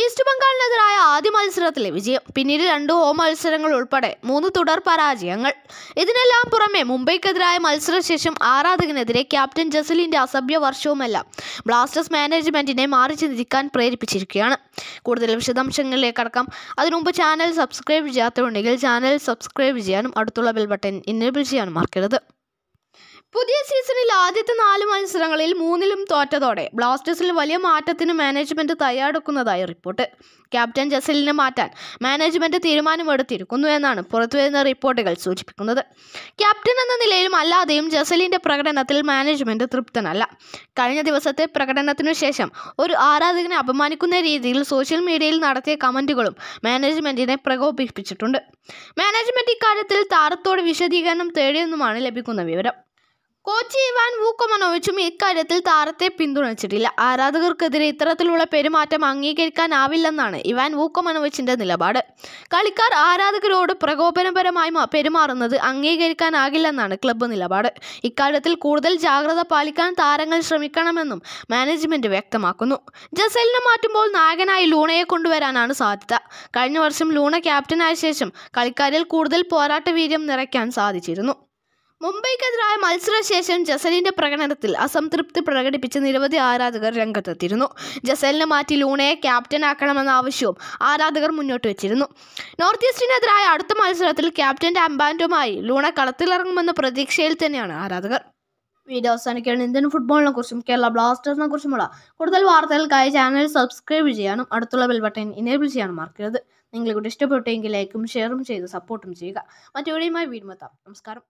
east ബംഗാളിനെതിരായ ആദ്യ മത്സരത്തിലെ വിജയം പിന്നീട് രണ്ട് ഹോം മത്സരങ്ങൾ ഉൾപ്പെടെ മൂന്ന് തുടർ പരാജയങ്ങൾ ഇതിനെല്ലാം പുറമെ മുംബൈക്കെതിരായ മത്സരശേഷം ആരാധകനെതിരെ ക്യാപ്റ്റൻ ജസലിന്റെ അസഭ്യ വർഷവുമെല്ലാം ബ്ലാസ്റ്റേഴ്സ് മാനേജ്മെന്റിനെ മാറി ചിന്തിക്കാൻ പ്രേരിപ്പിച്ചിരിക്കുകയാണ് കൂടുതൽ വിശദാംശങ്ങളിലേക്ക് അടക്കം അതിനുമുമ്പ് ചാനൽ സബ്സ്ക്രൈബ് ചെയ്യാത്തതുണ്ടെങ്കിൽ ചാനൽ സബ്സ്ക്രൈബ് ചെയ്യാനും അടുത്തുള്ള ബെൽ ബട്ടൺ ഇന്നേബിൾ ചെയ്യാനും മറക്കരുത് പുതിയ സീസണിൽ ആദ്യത്തെ നാല് മത്സരങ്ങളിൽ മൂന്നിലും തോറ്റതോടെ ബ്ലാസ്റ്റേഴ്സിൽ വലിയ മാറ്റത്തിന് മാനേജ്മെന്റ് തയ്യാറെടുക്കുന്നതായി റിപ്പോർട്ട് ക്യാപ്റ്റൻ ജസലിനെ മാറ്റാൻ മാനേജ്മെന്റ് തീരുമാനമെടുത്തിരിക്കുന്നു എന്നാണ് പുറത്തുവരുന്ന റിപ്പോർട്ടുകൾ സൂചിപ്പിക്കുന്നത് ക്യാപ്റ്റൻ എന്ന നിലയിലും അല്ലാതെയും ജസലിന്റെ പ്രകടനത്തിൽ മാനേജ്മെന്റ് തൃപ്തനല്ല കഴിഞ്ഞ ദിവസത്തെ പ്രകടനത്തിനു ശേഷം ഒരു ആരാധകനെ അപമാനിക്കുന്ന രീതിയിൽ സോഷ്യൽ മീഡിയയിൽ നടത്തിയ കമന്റുകളും മാനേജ്മെന്റിനെ പ്രകോപിപ്പിച്ചിട്ടുണ്ട് മാനേജ്മെന്റ് ഇക്കാര്യത്തിൽ താരത്തോട് വിശദീകരണം തേടിയെന്നുമാണ് ലഭിക്കുന്ന വിവരം കോച്ചി ഇവാൻ വൂക്കമനോവിച്ചും ഇക്കാര്യത്തിൽ താരത്തെ പിന്തുണച്ചിട്ടില്ല ആരാധകർക്കെതിരെ ഇത്തരത്തിലുള്ള പെരുമാറ്റം അംഗീകരിക്കാനാവില്ലെന്നാണ് ഇവാൻ വൂക്കമനോവിച്ചിൻ്റെ നിലപാട് കളിക്കാർ ആരാധകരോട് പ്രകോപനപരമായി പെരുമാറുന്നത് അംഗീകരിക്കാനാകില്ലെന്നാണ് ക്ലബ്ബ് നിലപാട് ഇക്കാര്യത്തിൽ കൂടുതൽ ജാഗ്രത പാലിക്കാൻ താരങ്ങൾ ശ്രമിക്കണമെന്നും മാനേജ്മെന്റ് വ്യക്തമാക്കുന്നു ജസലിനെ മാറ്റുമ്പോൾ നായകനായി ലൂണയെ കൊണ്ടുവരാനാണ് സാധ്യത കഴിഞ്ഞ വർഷം ലൂണ ക്യാപ്റ്റനായ ശേഷം കളിക്കാരിൽ കൂടുതൽ പോരാട്ട വീര്യം നിറയ്ക്കാൻ സാധിച്ചിരുന്നു മുംബൈക്കെതിരായ മത്സരശേഷം ജസലിന്റെ പ്രകടനത്തിൽ അസംതൃപ്തി പ്രകടിപ്പിച്ച് നിരവധി ആരാധകർ രംഗത്തെത്തിയിരുന്നു ജസലിനെ മാറ്റി ലൂണയെ ക്യാപ്റ്റനാക്കണമെന്ന ആവശ്യവും ആരാധകർ മുന്നോട്ട് വെച്ചിരുന്നു നോർത്ത് ഈസ്റ്റിനെതിരായ അടുത്ത മത്സരത്തിൽ ക്യാപ്റ്റന്റെ അമ്പാൻഡുമായി ലൂണ കളത്തിലിറങ്ങുമെന്ന പ്രതീക്ഷയിൽ തന്നെയാണ് ആരാധകർ വീഡിയോ അവസാനിക്കുകയാണ് ഇന്ത്യൻ ഫുട്ബോളിനെ കുറിച്ചും കേരള ബ്ലാസ്റ്റേഴ്സിനെ കുറിച്ചുമുള്ള കൂടുതൽ വാർത്തകൾക്കായി ചാനൽ സബ്സ്ക്രൈബ് ചെയ്യാനും അടുത്തുള്ള ബെൽ ബട്ടൺ ഇനേബിൾ ചെയ്യാനും മറക്കരുത് നിങ്ങൾക്ക് ഇഷ്ടപ്പെട്ടെങ്കിൽ ലൈക്കും ഷെയറും ചെയ്ത് സപ്പോർട്ടും ചെയ്യുക മറ്റെവിടെയുമായി വീടുമെത്താം നമസ്കാരം